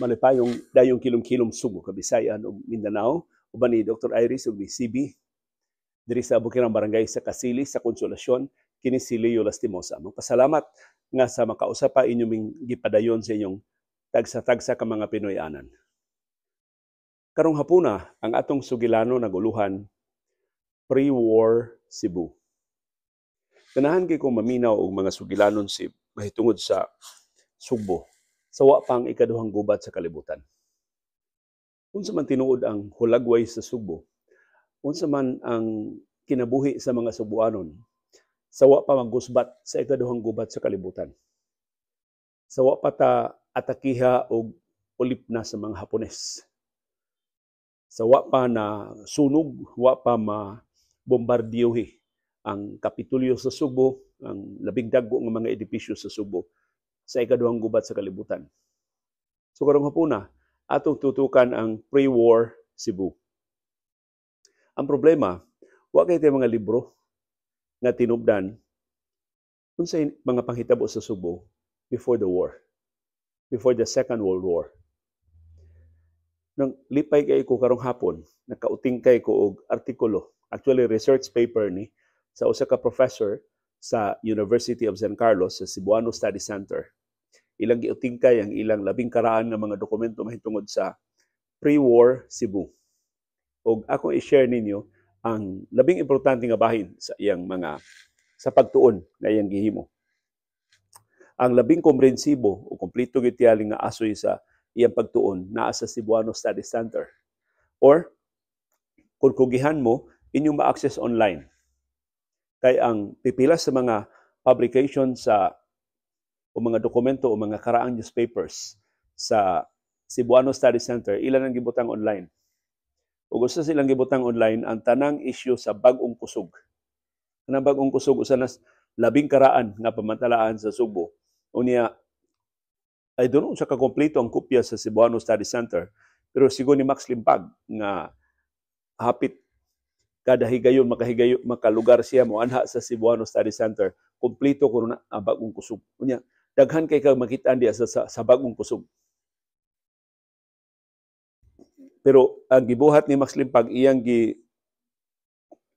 man yung dayong kilom-kilom subo ka Bisayan Mindanao uban ni Dr. Iris ug ni CB diri sa Bukirang Barangay sa Kasili sa Konsolasyon kini si Leo Lastimosa. Magpasalamat nga sa makausap pa inyong gipadayon sa inyong tagsa-tagsa ka mga Pinoyanan. Karong hapuna, ang atong sugilano naguluhan, pre-war Cebu. Ganahan kay kong maminaw og mga sugilanon si mahitungod sa Sugbo sa wa pang ikaduhang gubat sa kalibutan. Unsa man tinuod ang hulagway sa Subo, unsa man ang kinabuhi sa mga Subuanon, sawa pa magusbat sa ikaduhang gubat sa kalibutan. Sawa pa ta atakiha og ulip na sa mga Hapones. Sawa pa na sunog, wa pa ma bombardiyuhi ang kapitulyo sa Subo, ang labing dago ng mga edipasyo sa Subo sa ikaduhang gubat sa kalibutan. So karong hapuna, atong tutukan ang pre-war Cebu. Ang problema, wa kay tay mga libro nga tinubdan unsay mga panghitabo sa Subo before the war, before the Second World War. Nang lipay kay ko karong hapon, nakauting kay ko og artikulo, actually research paper ni sa usa ka professor sa University of San Carlos sa Cebuano Study Center ilang giutingkay ang ilang labing karaan nga mga dokumento mahitungod sa pre-war Cebu. Ug ako i-share ninyo ang labing importante nga bahin sa iyang mga sa pagtuon nga iyang gihimo. Ang labing komprehensibo o kompleto gitialing nga asoy sa iyang pagtuon naa sa Cebuano Study Center. Or kung kugihan mo, inyong ma-access online. Kay ang pipila sa mga publication sa o mga dokumento o mga karaang newspapers sa Cebuano Study Center, ilan ang gibutang online. Ug gusto silang gibutang online ang tanang issue sa bag-ong kusog. Tanang bag-ong kusog usa na labing karaan nga pamantalaan sa Subo. Unya ay dunong sa kakompleto ang kopya sa Cebuano Study Center. Pero sigo ni Max Limpag nga hapit kada higayon makahigayon makalugar siya mo anha sa Cebuano Study Center kompleto ko na ang bagong kusog. Unya, daghan kay kag makita diya sa, sa, sa bagong kusog. Pero ang gibuhat ni Max Limpag iyang gi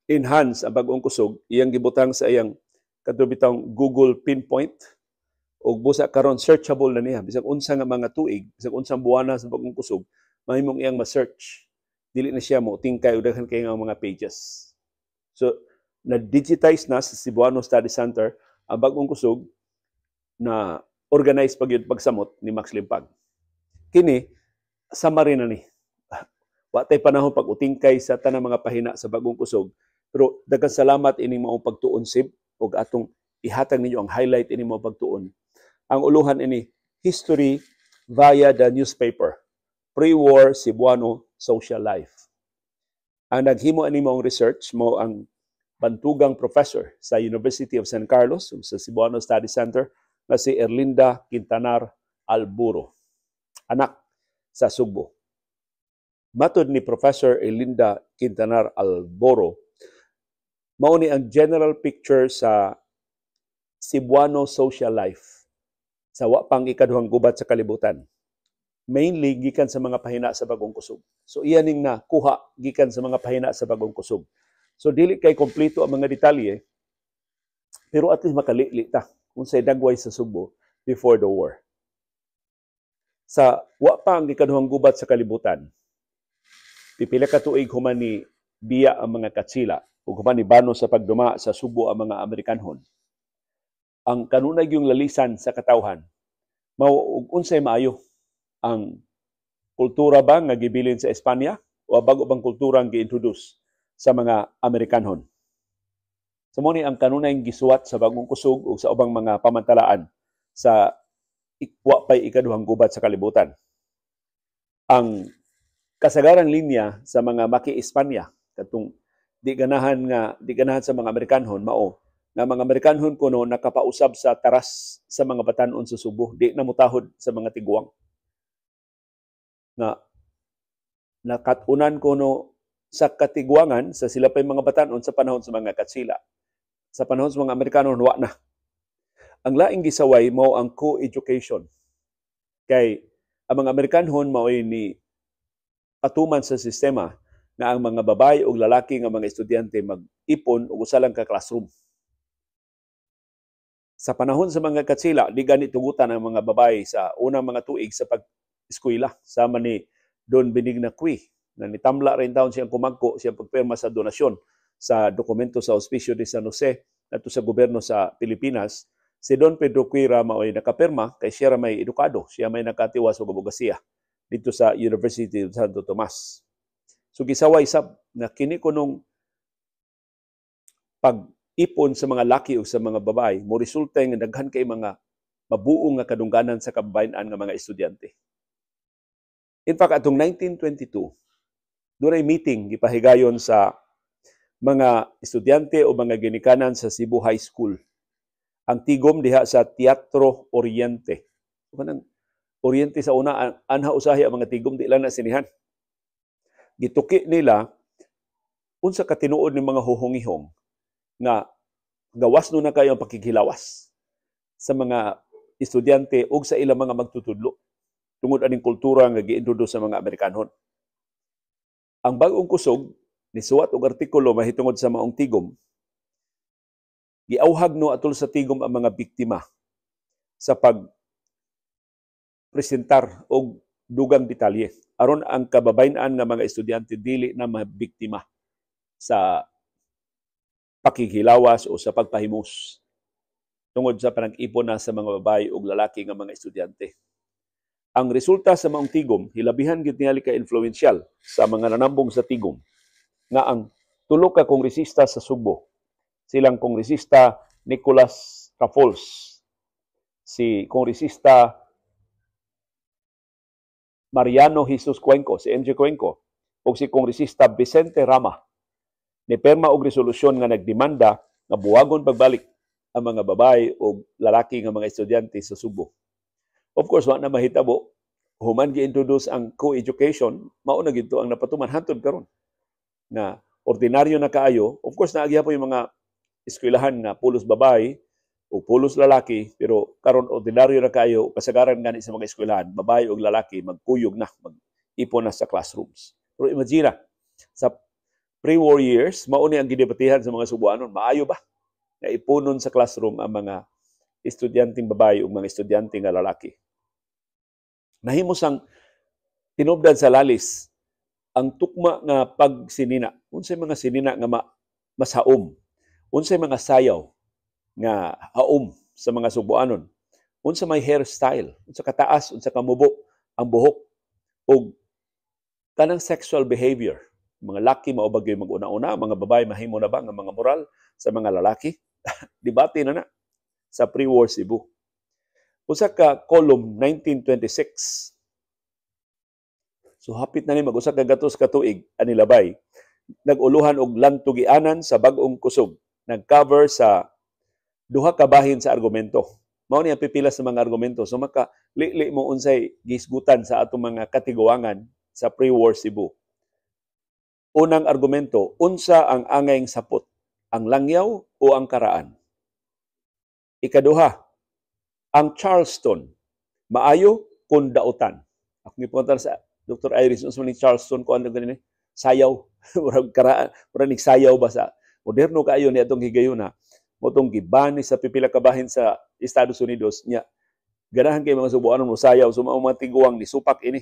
enhance ang bagong kusog, iyang gibutang sa iyang katubitang Google Pinpoint o busa karon searchable na niya bisag unsa nga mga tuig bisag unsang buwana sa bagong kusog mahimong iyang ma-search dili na siya mo tingkay o daghan kay nga mga pages so na digitize na sa Cebuano Study Center ang bagong kusog na organize pag pagsamot ni Max Limpag. Kini, summary na ni. Wa tay panahon pag utingkay sa tanang mga pahina sa bagong kusog. Pero daghang salamat ining maong pagtuon sib ug atong ihatag ninyo ang highlight ini mo pagtuon. Ang uluhan ini history via the newspaper. Pre-war Cebuano social life. Ang naghimo ani maong research mo ang bantugang professor sa University of San Carlos sa Cebuano Study Center na si Erlinda Quintanar Alburo, anak sa Subo. Matod ni Professor Erlinda Quintanar Alboro, mauni ang general picture sa Cebuano social life sa wapang ikaduhang gubat sa kalibutan. Mainly, gikan sa mga pahina sa bagong kusog. So, iyaning na kuha gikan sa mga pahina sa bagong kusog. So, dili kay kompleto ang mga detalye, pero at least makalilita. ta kung sa dagway sa Subo before the war. Sa wa pa ang gikaduhang gubat sa kalibutan, pipila ka tuig human ni biya ang mga katsila ug human ni bano sa pagduma sa Subo ang mga Amerikanhon. Ang kanunay yung lalisan sa katawhan mao ug unsay maayo ang kultura ba nga gibilin sa Espanya o bago bang kultura ang giintroduce sa mga Amerikanhon. Sa muni ang kanunayng gisuwat sa bagong kusog o sa ubang mga pamantalaan sa ikwa pay ikaduhang gubat sa kalibutan. Ang kasagarang linya sa mga maki-Espanya katong di ganahan nga di ganahan sa mga Amerikanhon mao na mga Amerikanhon kuno nakapausab sa taras sa mga batanon sa Subo di namutahod sa mga tiguang nga nakatunan kuno sa katigwangan sa sila pa mga batanon sa panahon sa mga katsila. Sa panahon sa mga Amerikano, wa na. Ang laing gisaway mao ang co-education. Kay ang mga Amerikanhon mao ni atuman sa sistema na ang mga babay o lalaki nga mga estudyante mag-ipon og usa lang ka classroom. Sa panahon sa mga katsila, di gani tugutan ang mga babay sa unang mga tuig sa pag-eskwela. Sama ni Don Benigna Cui, na nitamla rin down siyang kumangko siyang pagpirma sa donasyon sa dokumento sa Hospicio de San Jose nato sa gobyerno sa Pilipinas, si Don Pedro Quira maoy nakapirma kay siya may edukado, siya may nakatiwa sa kabugasiya dito sa University of Santo Tomas. So gisaway sab na kini kunong pag-ipon sa mga laki o sa mga babae mo resulta nga daghan kay mga mabuong nga kadungganan sa kababayan nga mga estudyante. In fact, atong 1922, Duray meeting gipahigayon sa mga estudyante o mga ginikanan sa Cebu High School. Ang tigom diha sa Teatro Oriente. Kanang ano Oriente sa una anha usahi ang mga tigom di lang na sinihan. Gituki nila unsa katinuod tinuod ni mga huhungihong na gawas no na kayo ang pakikilawas sa mga estudyante o sa ilang mga magtutudlo tungod aning kultura nga giintroduce sa mga Amerikanon. Ang bagong kusog ni suwat og artikulo mahitungod sa maong tigom. Giauhag no atol sa tigom ang mga biktima sa pag presentar og dugang detalye aron ang kababayn-an nga mga estudyante dili na mabiktima sa pakighilawas o sa pagpahimus tungod sa panag-ipon na sa mga babae ug lalaki nga mga estudyante. Ang resulta sa maong tigom, hilabihan gid niya ka influential sa mga nanambong sa tigom nga ang tulo ka kongresista sa Subo, silang kongresista Nicolas Rafols, si kongresista Mariano Jesus Cuenco, si NG Cuenco, o si kongresista Vicente Rama, ni perma og resolusyon nga nagdemanda nga buwagon pagbalik ang mga babae o lalaki nga mga estudyante sa Subo. Of course, wa na mahitabo human gi-introduce ang co-education, mao na gito ang napatuman hantod karon na ordinaryo na kaayo. Of course, naagya po yung mga eskwelahan na pulos babay o pulos lalaki, pero karon ordinaryo na kaayo, kasagaran gani sa mga eskwelahan, babay o lalaki, magkuyog na, mag-ipon na sa classrooms. Pero imagine sa pre-war years, mao ni ang gidebatihan sa mga Subuanon, maayo ba na ipunon sa classroom ang mga estudyanteng babae ug mga estudyante nga lalaki. Nahimo sang tinubdan sa lalis ang tukma nga pagsinina. Unsay mga sinina nga ma, mas haom? Unsay mga sayaw nga haom sa mga subuanon? Unsa may hairstyle? Unsa kataas? Unsa kamubo ang buhok? Og tanang sexual behavior. Mga laki maubag yung mag-una-una, mga babae mahimo na ba ang mga moral sa mga lalaki? Debate na na sa pre-war Cebu. Usa ka column 1926. So hapit na ni mag-usa ka gatos ka tuig anilabay. Naguluhan og lantugianan sa bag-ong kusog. Nag-cover sa duha ka bahin sa argumento. Mao ni ang pipila sa mga argumento. So maka li mo unsay gisgutan sa atong mga katiguangan sa pre-war Cebu. Unang argumento, unsa ang angayng sapot, ang langyaw o ang karaan? Ikaduha, ang Charleston, maayo kung dautan. Ako nipunta sa Dr. Iris Usman ni Charleston ko ano ganun eh. sayaw murag karaan murag nagsayaw ba sa moderno kaayo ni atong higayon higayuna motong gibani sa pipila kabahin sa Estados Unidos nya ganahan kay mga subuanon mo sayaw sumama mga tiguang ni supak ini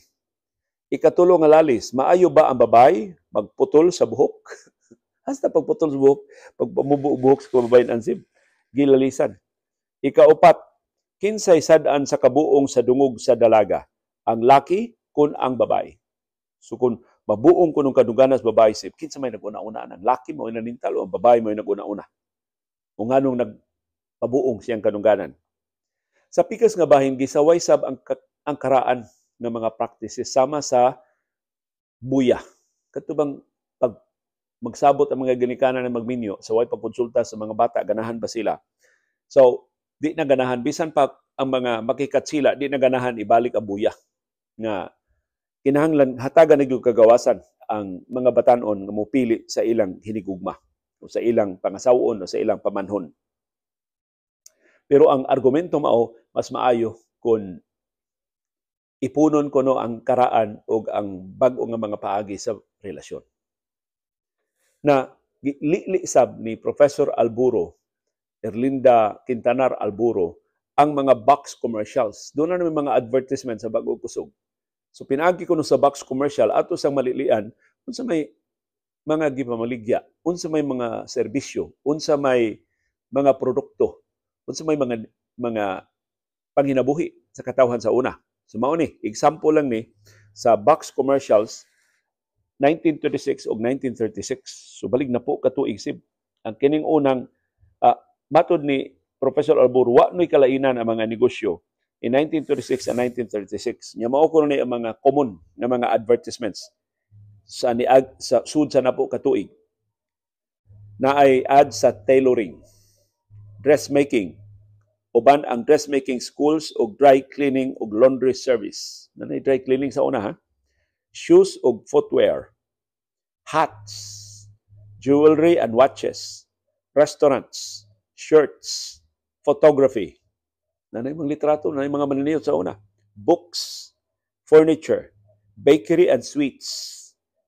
ikatulo nga lalis maayo ba ang babay magputol sa buhok hasta pagputol sa buhok pag buhok sa babayen ansib gilalisan Ikaupat, kinsay sadan sa kabuong sa dungog sa dalaga, ang laki kun ang babae. So kung mabuong kunong kaduganas babae sip, kinsa may naguna-una ang laki mo nanintal o ang babae mo naguna-una. Kung anong nagpabuong siyang kadungganan. Sa pikas nga bahin gisaway sab ang, ang karaan ng mga practices sama sa buya. Katubang pag magsabot ang mga ganikanan ng magminyo, saway pagkonsulta sa mga bata, ganahan ba sila? So, di naganahan bisan pa ang mga makikatsila di naganahan ibalik ang buya nga kinahanglan hatagan nagdug kagawasan ang mga batanon nga mopili sa ilang hinigugma o sa ilang pangasawon o sa ilang pamanhon. Pero ang argumento mao mas maayo kung ipunon ko no ang karaan o ang bago nga mga paagi sa relasyon. Na li-li sab ni Professor Alburo Erlinda Quintanar Alburo, ang mga box commercials. Doon na namin mga advertisement sa bagong kusog. So pinaagi ko sa box commercial ato sa malilian unsa may mga gipamaligya, unsa may mga serbisyo, unsa may mga produkto, unsa may mga mga panginabuhi sa katawhan sa una. So mao ni, example lang ni sa box commercials 1926 o 1936. So balik na po katuig sib ang kining unang Matod ni Professor Albur, wa no'y kalainan ang mga negosyo in 1936 and 1936. Nya mao ni ang mga common na mga advertisements sa niag sa sud sa napo katuig na ay ad sa tailoring, dressmaking, uban ang dressmaking schools og dry cleaning og laundry service. Nanay dry cleaning sa una ha. Shoes og footwear, hats, jewelry and watches, restaurants, shirts, photography, na na mga litrato, na mga mananiyot sa una, books, furniture, bakery and sweets,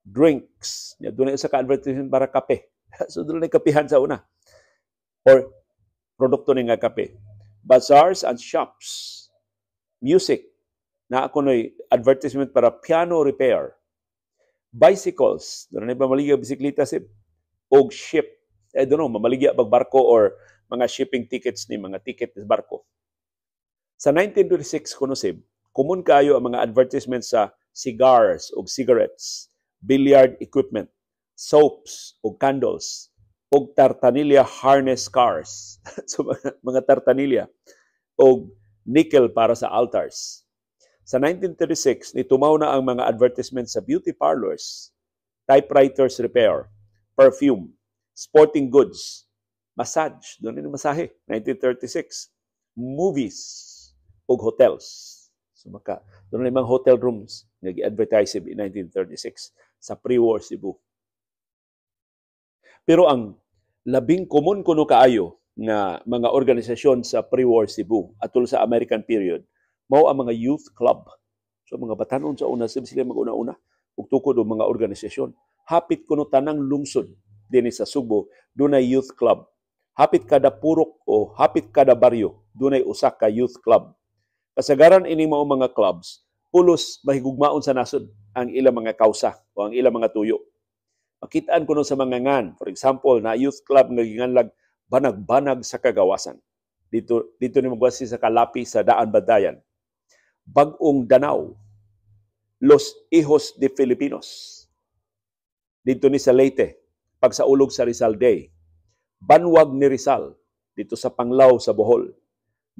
drinks, ya, doon isa ka-advertisement para kape. so doon na kapihan sa una. Or produkto ni nga kape. Bazaars and shops, music, na ako na advertisement para piano repair, bicycles, doon na mamaligya bisikleta sip, og ship, I eh, don't know, mamaligya bag barko or mga shipping tickets ni mga ticket sa barko. Sa 1926 kunosib, kumun kayo ang mga advertisements sa cigars o cigarettes, billiard equipment, soaps o candles, o tartanilla harness cars, so mga, mga tartanilya, o nickel para sa altars. Sa 1936, nitumaw na ang mga advertisements sa beauty parlors, typewriters repair, perfume, sporting goods, massage, doon din masahe, 1936. Movies ug hotels. So maka, doon limang hotel rooms nga gi-advertise in 1936 sa pre-war Cebu. Pero ang labing komun kuno kaayo nga mga organisasyon sa pre-war Cebu atol sa American period mao ang mga youth club. So mga batanon sa una sila mag-una-una ug tukod mga organisasyon. Hapit kuno tanang lungsod dinhi sa Cebu dunay youth club hapit kada purok o hapit kada baryo dunay usa ka youth club. Kasagaran ini mao mga clubs pulos mahigugmaon sa nasod ang ilang mga kausa o ang ilang mga tuyo. Makitaan kuno sa mga ngan, for example, na youth club nga ginganlag banag-banag sa kagawasan. Dito dito ni magwasi sa Kalapi sa Daan Badayan. Bagong danaw Los Hijos de Filipinos. Dito ni sa Leyte, pagsaulog sa Rizal Day, banwag ni Rizal dito sa Panglaw sa Bohol,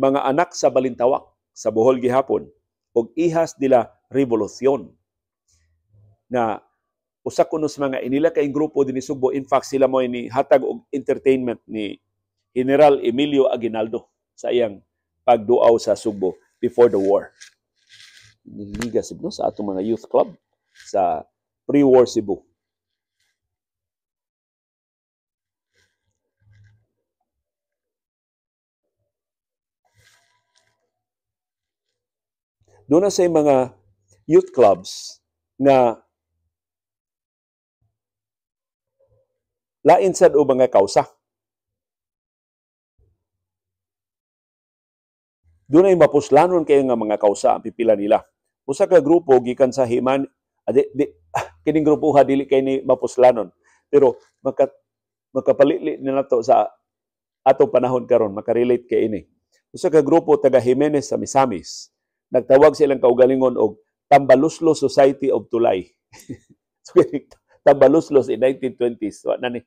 mga anak sa Balintawak sa Bohol gihapon og ihas nila revolusyon na usa kuno sa mga inila kay grupo dinhi Sugbo in fact sila mo ini hatag og entertainment ni General Emilio Aguinaldo sa iyang pagduaw sa Sugbo before the war. Niliga Cebu sa atong mga youth club sa pre-war Cebu. doon na sa mga youth clubs nga lain sad o mga kausa. Doon ay mapuslanon kayo nga mga kausa ang pipila nila. Usa ka grupo gikan sa Himan adi, ah, di, ah, kining grupo ha dili kay ni mapuslanon. Pero maka makapalili na nato sa atong panahon karon makarelate kay ini. Usa ka grupo taga Jimenez sa Misamis nagtawag silang kaugalingon og Tambaluslo Society of Tulay. Tambaluslos in 1920s. So, na ni,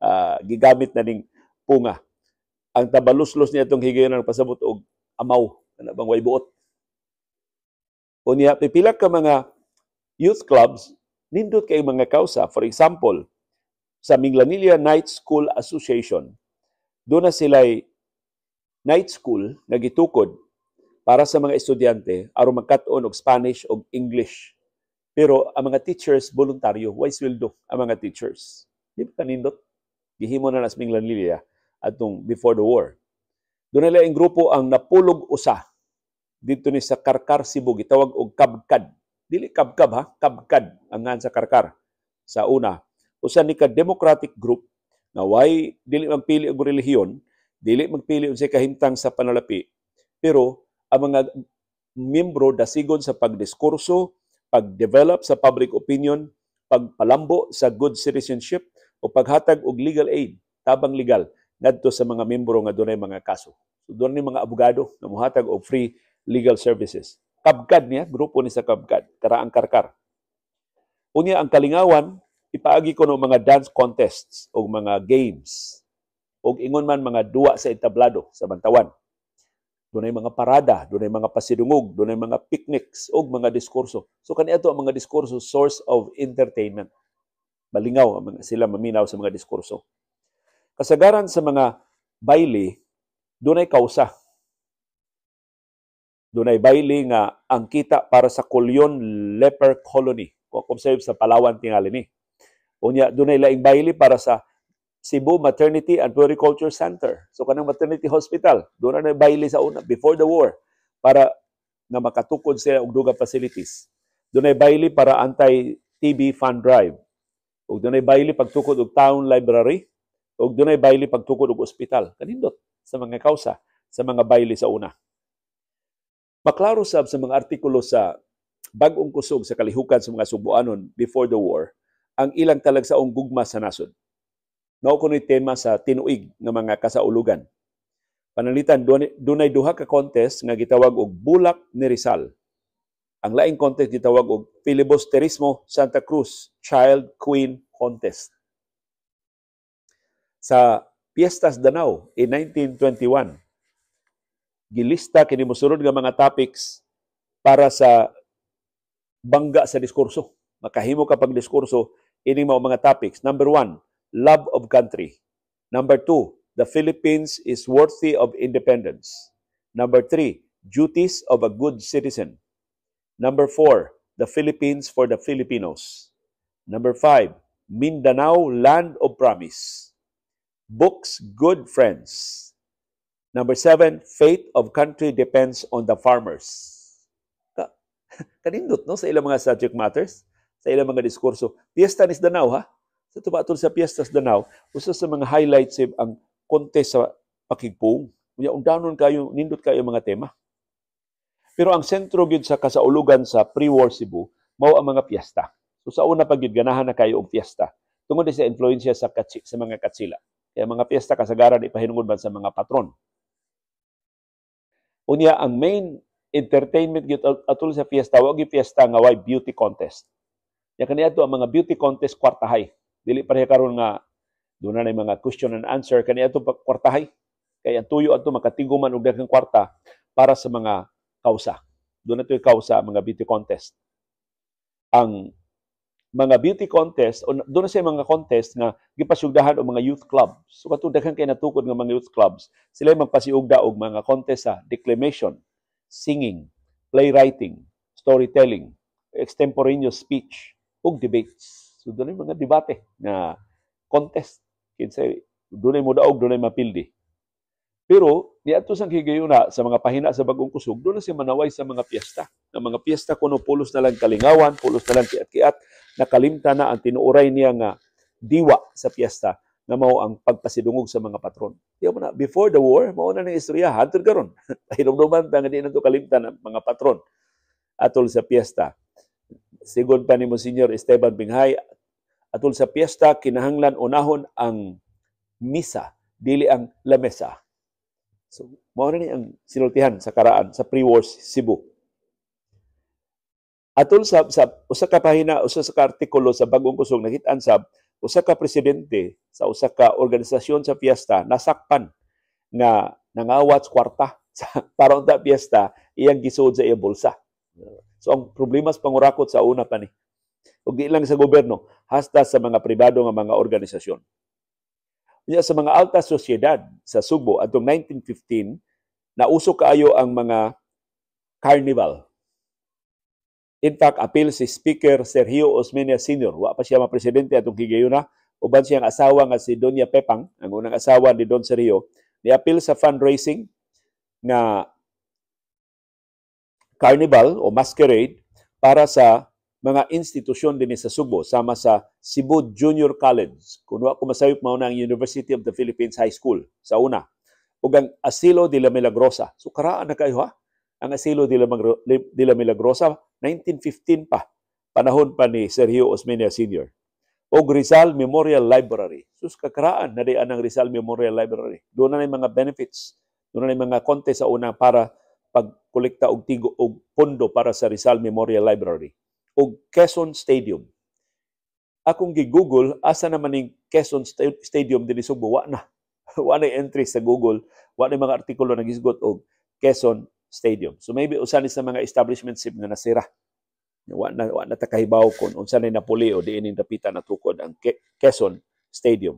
uh, gigamit na ning punga. Ang tabaluslos niya itong higayon ng pasabot og amaw. Ano bang way buot? O niya, pipila ka mga youth clubs, nindot kay mga kausa. For example, sa Minglanilla Night School Association, doon na sila'y night school na gitukod para sa mga estudyante aron magkatuon og Spanish og English. Pero ang mga teachers voluntaryo, why do ang mga teachers? Di ba kanindot? Gihimo na nas ming lanlilya atong before the war. Doon nila ang grupo ang napulog usa dito ni sa Karkar Cebu gitawag og kabkad. Dili kabkab ha, kabkad ang ngan sa Karkar. Sa una, usa ni ka democratic group nga why dili magpili og relihiyon, dili magpili unsay kahimtang sa panalapi, pero ang mga miyembro dasigon sa pagdiskurso, pagdevelop sa public opinion, pagpalambo sa good citizenship o paghatag og legal aid tabang legal ngadto sa mga membro nga dunay mga kaso. So, dunay mga abogado na muhatag og free legal services. Kabgad niya, grupo ni sa Kabgad, Karaang Karkar. Unya ang kalingawan, ipaagi ko ng mga dance contests o mga games o ingon man mga duwa sa entablado sa Bantawan doon ay mga parada, doon ay mga pasidungog, doon ay mga picnics, o mga diskurso. So kaniadto ang mga diskurso, source of entertainment. Malingaw ang mga, sila maminaw sa mga diskurso. Kasagaran sa mga baile, doon ay kausa. Doon ay baile nga ang kita para sa Kulyon Leper Colony. Kung observe sa Palawan tingali ni. Unya, doon ay laing baile para sa Cebu Maternity and Puericulture Center. So kanang maternity hospital, doon na baili sa una before the war para na makatukod sila og dugang facilities. Doon ay baili para anti TB fund drive. Ug doon ay baili pagtukod og town library ug doon ay baili pagtukod og ospital. Kanindot sa mga kausa sa mga baili sa una. Maklaro sab sa mga artikulo sa bag-ong kusog sa kalihukan sa mga Subuanon before the war ang ilang talagsaong gugma sa nasod mao kuno'y tema sa tinuig ng mga kasaulugan. Panalitan, dunay duha ka contest nga gitawag og Bulak ni Rizal. Ang laing contest gitawag og Filibusterismo Santa Cruz Child Queen Contest. Sa Piestas Danau in 1921, gilista kini mosunod nga mga topics para sa bangga sa diskurso. Makahimo ka pag diskurso ining mga topics. Number one, love of country. Number two, the Philippines is worthy of independence. Number three, duties of a good citizen. Number four, the Philippines for the Filipinos. Number five, Mindanao, land of promise. Books, good friends. Number seven, faith of country depends on the farmers. Kanindot, no? Sa ilang mga subject matters, sa ilang mga diskurso. Fiesta ni the ha? Sa tumatol sa piyestas Danau, usa sa mga highlights eh, ang contest sa pakigpong. Kunya, undanon kayo, nindot kayo mga tema. Pero ang sentro gyud sa kasaulugan sa pre-war Cebu, mao ang mga piyesta. So sa una pag ganahan na kayo og piyesta tungod sa influensya sa katsi, sa mga katsila. Kaya mga piyesta kasagaran ipahinungod man sa mga patron. Unya ang main entertainment gyud atul sa piyesta wa gyud piyesta nga why beauty contest. Ya kaniadto ang mga beauty contest kwartahay. Dili pareha karon nga doon na mga question and answer kani ato kwartahay. Kaya ang tuyo ato makatiguman og daghang kwarta para sa mga kausa. duna to'y kausa mga beauty contest. Ang mga beauty contest o doon na sa mga contest nga gipasugdahan og mga youth clubs. So kato daghan kay natukod nga mga youth clubs, sila magpasiugda og mga contest sa declamation, singing, playwriting, storytelling, extemporaneous speech ug debates. So, doon mga debate na contest. Kinsay, doon ay mudaog, doon ay mapildi. Pero, ato sang higayuna sa mga pahina sa bagong kusog, doon na si manaway sa mga piyesta. Na mga piyesta kuno pulos na lang kalingawan, pulos na lang kiat-kiat, nakalimta na ang tinuuray niya nga diwa sa piyesta na mao ang pagpasidungog sa mga patron. Diyo mo na, before the war, mao na ng istorya, hunter karon. Ay, dumduman, tanga di na ito kalimtan ng mga patron atol sa piyesta. Sigon pa ni Monsignor Esteban Binghay, atul sa piyesta, kinahanglan unahon ang misa, dili ang lamesa. So, mao ni ang sinultihan sa karaan sa pre war Cebu. Atol sa, sa usa ka pahina, usa sa artikulo sa bagong kusog nakit-an usa ka presidente sa usa ka organisasyon sa piyesta nasakpan nga nangawat kwarta sa para unta piyesta iyang gisuod sa iyang bulsa. So ang problema sa pangurakot sa una pa ni. Ug di lang sa gobyerno, hasta sa mga pribado nga mga organisasyon. Unya sa mga alta sosyedad sa Subo atong 1915 nauso kaayo ang mga carnival. In fact, apil si Speaker Sergio Osmeña Sr. Wa pa siya presidente atong higayuna. Uban siyang asawa nga si Doña Pepang, ang unang asawa ni Don Sergio, ni apil sa fundraising na carnival o masquerade para sa mga institusyon din sa Subo sama sa Cebu Junior College. Kung ako masayop mao na ang University of the Philippines High School sa una. Ug ang Asilo de la Milagrosa. So karaan na kayo ha. Ang Asilo de la, de la Milagrosa 1915 pa. Panahon pa ni Sergio Osmeña Sr. O Rizal Memorial Library. so, kakaraan na diyan ang Rizal Memorial Library. Doon na mga benefits. Doon na mga konte sa una para pagkolekta og tigo og pondo para sa Rizal Memorial Library ug Quezon Stadium. Akong gi-Google asa naman ning Quezon St- Stadium dinhi Cebu wa na. wa na entry sa Google, wa na mga artikulo nga gisgot og Quezon Stadium. So maybe usanis sa mga establishment sip na nasira. Wa na wa na ta kahibaw kon unsa na napuli o diin napitan tukod ang Quezon Stadium.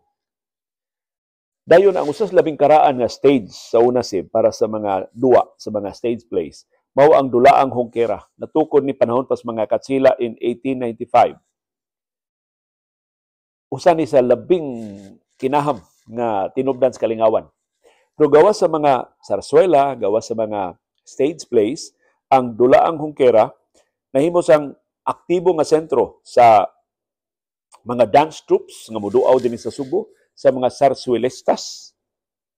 Dayon ang usas labing karaan nga stage sa UNASIB para sa mga dua sa mga stage plays mao ang dulaang hongkera natukod ni panahon pas mga katsila in 1895. Usa ni sa labing kinaham nga tinubdan sa kalingawan. Pero gawas sa mga sarsuela, gawas sa mga stage plays, ang dulaang hongkera nahimo sang aktibo nga sentro sa mga dance troops nga muduaw dinhi sa Subo sa mga sarsuelistas.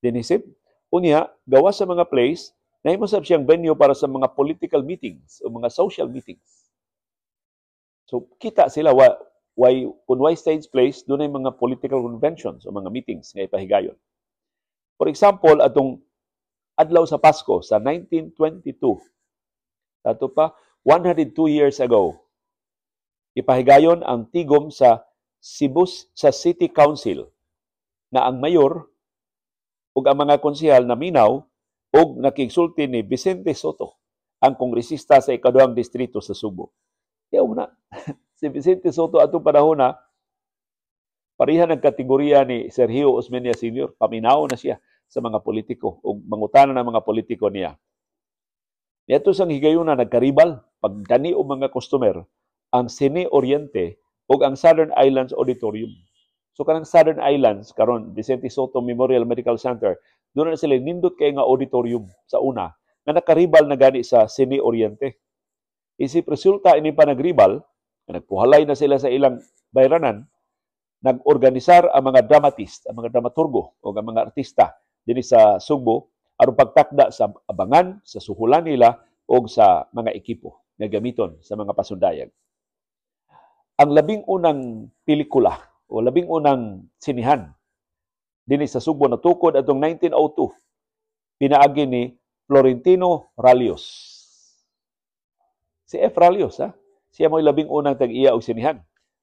Dinisip, unya, gawa sa mga place, na nahimasab siyang venue para sa mga political meetings o mga social meetings. So, kita sila, wa, why, kung why stage place, doon ay mga political conventions o mga meetings nga ipahigayon. For example, atong adlaw sa Pasko sa 1922, dato pa, 102 years ago, ipahigayon ang tigom sa Cebu sa City Council na ang mayor ug ang mga konsehal Minaw ug nakigsulti ni Vicente Soto, ang kongresista sa ikaduhang distrito sa Subo. Yaw na. si Vicente Soto atong panahon na parihan ang kategorya ni Sergio Osmeña Sr. Paminaw na siya sa mga politiko o mangutana ng mga politiko niya. Nito sang higayon na nagkaribal pagdani o mga customer ang Sine Oriente o ang Southern Islands Auditorium So kanang Southern Islands karon Vicente Soto Memorial Medical Center doon na sila nindot kay nga auditorium sa una na nakaribal na gani sa Sini Oriente. Isip resulta ini pa nagribal, na nagpuhalay na sila sa ilang bayranan, nagorganisar ang mga dramatist, ang mga dramaturgo o ang mga artista dinhi sa Sugbo aron pagtakda sa abangan, sa suhulan nila o sa mga ekipo nga gamiton sa mga pasundayag. Ang labing unang pelikula o labing unang sinihan din sa Subo na tukod atong 1902 pinaagi ni Florentino Ralios. Si F. Ralios ha. Ah, siya mo'y labing unang tag-iya og sinihan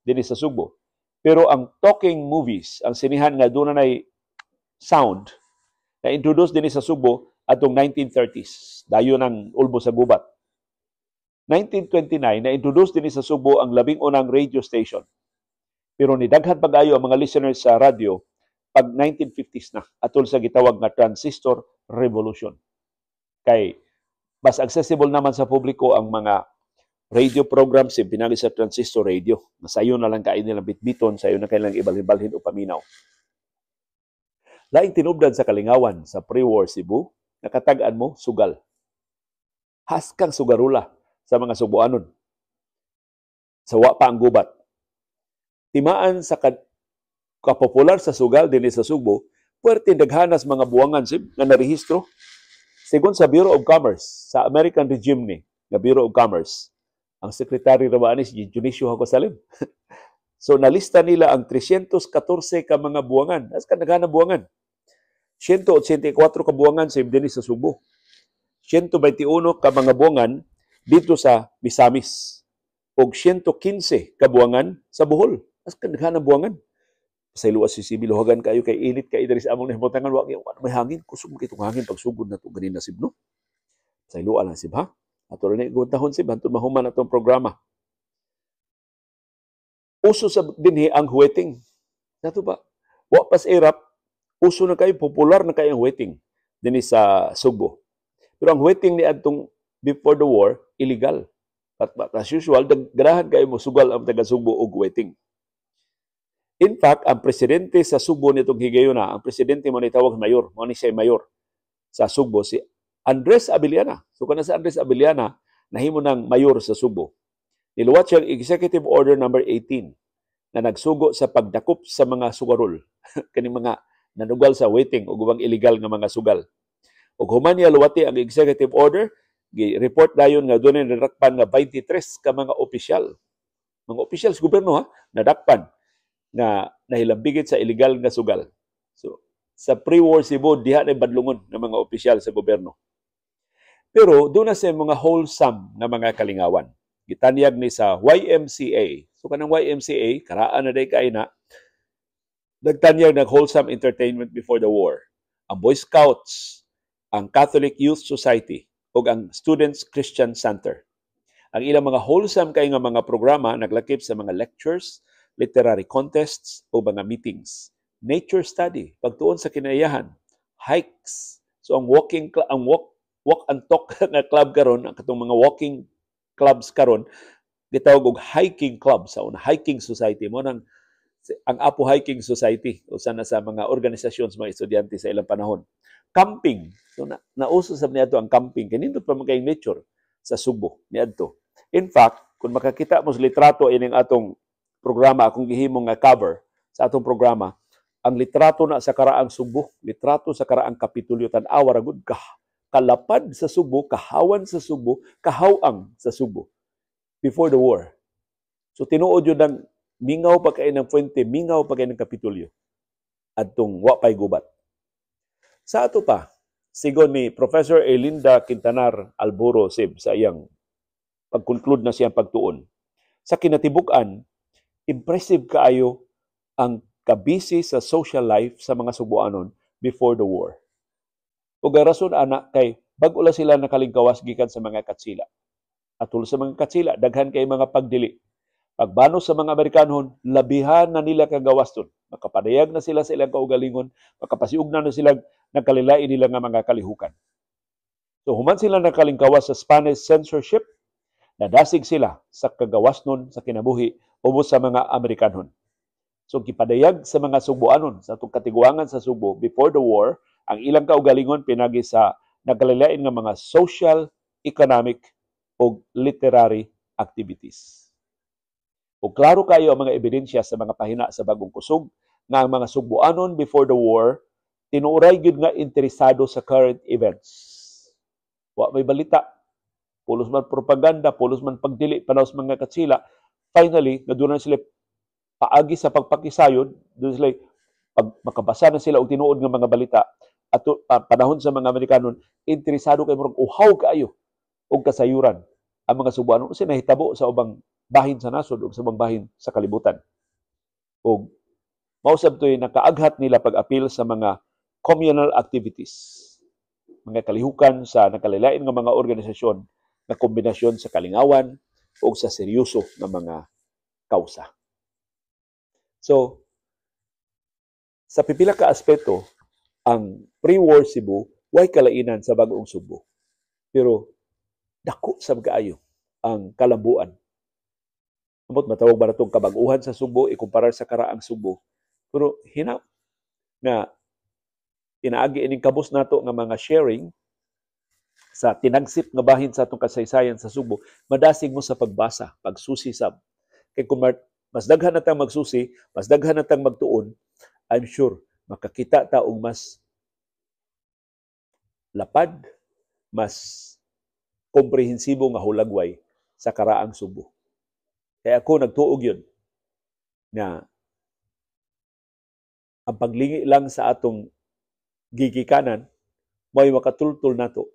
din sa Subo. Pero ang talking movies, ang sinihan nga doon na sound, na introduce din sa Subo atong 1930s. Dayo ng ulbo sa gubat. 1929, na introduce din sa Subo ang labing unang radio station pero ni daghan pa kayo ang mga listeners sa radio pag 1950s na atol sa gitawag nga transistor revolution. Kay mas accessible naman sa publiko ang mga radio programs yung pinagi sa transistor radio. Masayo na lang kayo nilang bitbiton, sayo na kailang ibalhin-balhin o paminaw. Laing tinubdan sa kalingawan sa pre-war Cebu, nakatagaan mo sugal. Haskang sugarula sa mga subuanon. Sawa pa ang gubat timaan sa kapopular sa sugal din sa Subo, puwerte daghanas mga buwangan sib nga narehistro sigon sa Bureau of Commerce sa American regime ni nga Bureau of Commerce. Ang Secretary ra ani si Junicio Hago Salim. so nalista nila ang 314 ka mga buwangan. As ka nagana buwangan. 184 ka buwangan sib din sa Subo. 121 ka mga buwangan dito sa Misamis ug 115 ka buwangan sa Bohol. As kadaghanan buwangan. Sa iluwa si Sibi, luhagan kayo kay init kay Idris sa among nahimutangan. Huwag kayo, ano may hangin? Kusog mo kitong hangin pagsugod na ito. ganina Sibno. sib, no? Sa iluwa lang sib, ha? Ato rin, gawantahon sib, hantun mahuman atong programa. Uso sa dinhi ang huweting. Nato ba? Wa pas irap, uso na kayo, popular na kayo ang huweting dinhi sa Subo. Pero ang huweting ni adtong before the war, illegal. At, as usual, dagrahan kayo mo sugal ang taga-Subo og waiting. In fact, ang presidente sa Subo nitong Higayuna, ang presidente mo nitawag mayor, mo ni siya mayor sa Subo, si Andres Abiliana. So kana sa Andres Abiliana, nahimo ng mayor sa Subo. Niluwat siyang Executive Order number no. 18 na nagsugo sa pagdakop sa mga sugarol, kaning mga nanugal sa waiting o gubang illegal nga mga sugal. Ug human niya luwati ang executive order, report dayon nga dunay nadakpan nga 23 ka mga opisyal. Mga opisyal sa gobyerno ha, nadakpan nga nahilambigit sa illegal nga sugal. So, sa pre-war Cebu, diha na badlungon ng mga opisyal sa gobyerno. Pero doon na sa mga wholesome na mga kalingawan. Gitanyag ni sa YMCA. So kanang YMCA, karaan na day kay na, nagtanyag ng wholesome entertainment before the war. Ang Boy Scouts, ang Catholic Youth Society, o ang Students Christian Center. Ang ilang mga wholesome kay nga mga programa naglakip sa mga lectures, literary contests o mga meetings. Nature study, pagtuon sa kinaiyahan, hikes. So ang walking ang walk walk and talk nga club karon, ang katong mga walking clubs karon gitawag og hiking club sa una hiking society mo nang ang Apo Hiking Society usa na sa mga organisasyon sa mga estudyante sa ilang panahon. Camping. So na, nauso sa niadto ang camping kanindot pa magay nature sa Subo niadto. In fact, kung makakita mo sa litrato ining atong programa akong gihimong nga cover sa atong programa ang litrato na sa karaang subo, litrato sa karaang kapitulyo tan-awa ra ka kalapad sa subo, kahawan sa subo, kahawang sa subo before the war. So tinuod yun ng mingaw pa kayo ng puwente, mingaw pa kayo ng kapitulyo at tong wapay gubat. Sa ato pa, sigon ni Professor Elinda Quintanar Alboro Sib sa iyang pagkonklud na siyang pagtuon. Sa kinatibukan, impressive kaayo ang kabisi sa social life sa mga Subuanon before the war. Ug ang rason ana kay bag ula sila nakalingkawas gikan sa mga katsila. Atul sa mga katsila daghan kay mga pagdili. Pagbano sa mga Amerikanon, labihan na nila kagawaston. Makapadayag na sila sa ilang kaugalingon, makapasiug na, na sila nagkalilain nila nga mga kalihukan. So human sila nakalingkawas sa Spanish censorship, nadasig sila sa kagawas nun sa kinabuhi ubos sa mga Amerikanon. So gipadayag sa mga Subuanon sa atong katiguangan sa Subo before the war ang ilang kaugalingon pinagi sa nagkalilain nga mga social, economic o literary activities. O klaro kayo ang mga ebidensya sa mga pahina sa Bagong Kusog nga ang mga Subuanon before the war tinuray gyud nga interesado sa current events. Wa may balita, pulos man propaganda, pulos man pagdili panaw sa mga katsila, finally, na doon sila paagi sa pagpakisayod, doon sila pag makabasa na sila og tinuod ng mga balita at ah, panahon sa mga Amerikano, interesado kay murag uhaw kaayo og kasayuran ang mga Subuanon usa nahitabo sa ubang bahin sa nasod ug sa ubang bahin sa kalibutan. Og mausab to'y nakaaghat nila pag-apil sa mga communal activities, mga kalihukan sa nakalilain nga mga organisasyon na kombinasyon sa kalingawan, o sa seryoso na mga kausa. So, sa pipila ka aspeto, ang pre-war Cebu way kalainan sa bagong Subo. Pero dako sa kaayo ang kalambuan. Amot matawag ba natong kabaguhan sa Subo ikumpara sa karaang Subo. Pero hinaw na inaagi ining kabus nato nga mga sharing sa tinagsip nga bahin sa atong kasaysayan sa Subo, madasig mo sa pagbasa, pagsusi sab. Kay kung mas daghan natang magsusi, mas daghan natang magtuon, I'm sure makakita ta og mas lapad, mas komprehensibo nga hulagway sa karaang Subo. Kaya ako nagtuog yun na ang paglingi lang sa atong gigikanan mo'y makatultol nato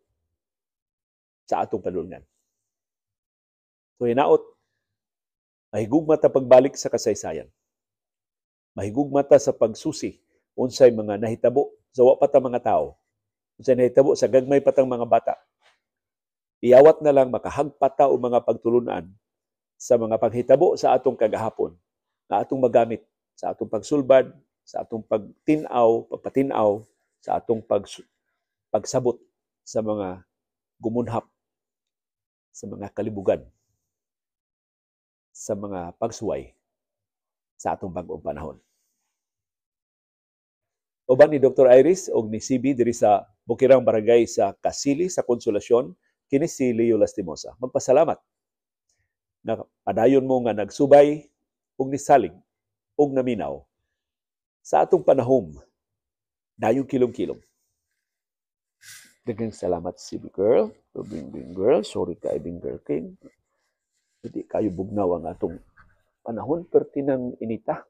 sa atong kanulunan. So hinaot, mahigugmata pagbalik sa kasaysayan. Mahigugmata sa pagsusi unsay mga nahitabo sa wa mga tao. Unsay nahitabo sa gagmay patang mga bata. Iyawat na lang makahagpata o mga pagtulunan sa mga paghitabo sa atong kagahapon na atong magamit sa atong pagsulbad, sa atong pagtinaw, pagpatinaw, sa atong pag, pagsabot sa mga gumunhap sa mga kalibugan, sa mga pagsuway sa atong bagong panahon. Uban ni Dr. Iris og ni CB diri sa Bukirang Barangay sa Kasili sa Konsolasyon kini si Leo Lastimosa. Magpasalamat na padayon mo nga nagsubay og nisaling og naminaw sa atong panahom dayong kilom-kilom. Dagang salamat, CB Girl. To Bingbing Girl. Sorry kay Girl King. Hindi kayo bugnaw ang atong panahon pertinang inita.